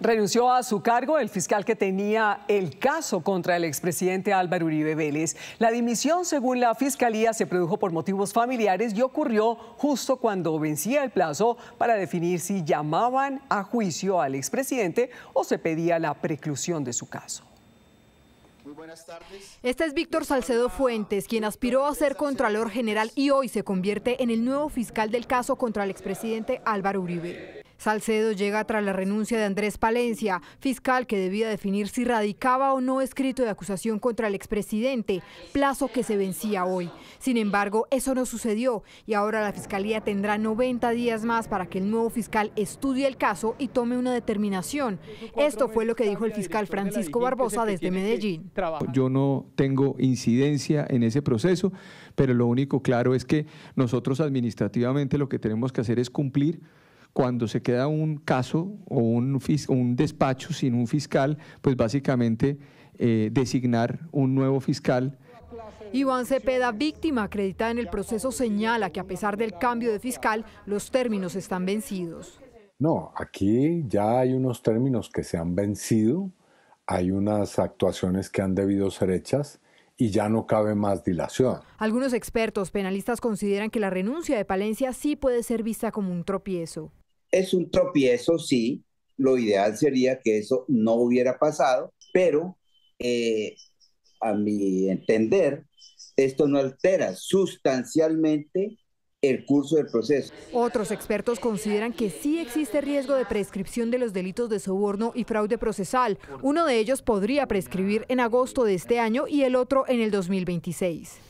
Renunció a su cargo el fiscal que tenía el caso contra el expresidente Álvaro Uribe Vélez. La dimisión, según la fiscalía, se produjo por motivos familiares y ocurrió justo cuando vencía el plazo para definir si llamaban a juicio al expresidente o se pedía la preclusión de su caso. Muy buenas tardes. Este es Víctor Salcedo Fuentes, quien aspiró a ser Contralor General y hoy se convierte en el nuevo fiscal del caso contra el expresidente Álvaro Uribe. Salcedo llega tras la renuncia de Andrés Palencia, fiscal que debía definir si radicaba o no escrito de acusación contra el expresidente, plazo que se vencía hoy. Sin embargo, eso no sucedió y ahora la fiscalía tendrá 90 días más para que el nuevo fiscal estudie el caso y tome una determinación. Esto fue lo que dijo el fiscal Francisco Barbosa desde Medellín. Yo no tengo incidencia en ese proceso, pero lo único claro es que nosotros administrativamente lo que tenemos que hacer es cumplir cuando se queda un caso o un, despacho sin un fiscal, pues básicamente eh, designar un nuevo fiscal. Iván Cepeda, víctima acreditada en el proceso, señala que a pesar del cambio de fiscal, los términos están vencidos. No, aquí ya hay unos términos que se han vencido, hay unas actuaciones que han debido ser hechas y ya no cabe más dilación. Algunos expertos penalistas consideran que la renuncia de Palencia sí puede ser vista como un tropiezo. Es un tropiezo, sí. Lo ideal sería que eso no hubiera pasado, pero eh, a mi entender, esto no altera sustancialmente el curso del proceso. Otros expertos consideran que sí existe riesgo de prescripción de los delitos de soborno y fraude procesal. Uno de ellos podría prescribir en agosto de este año y el otro en el 2026.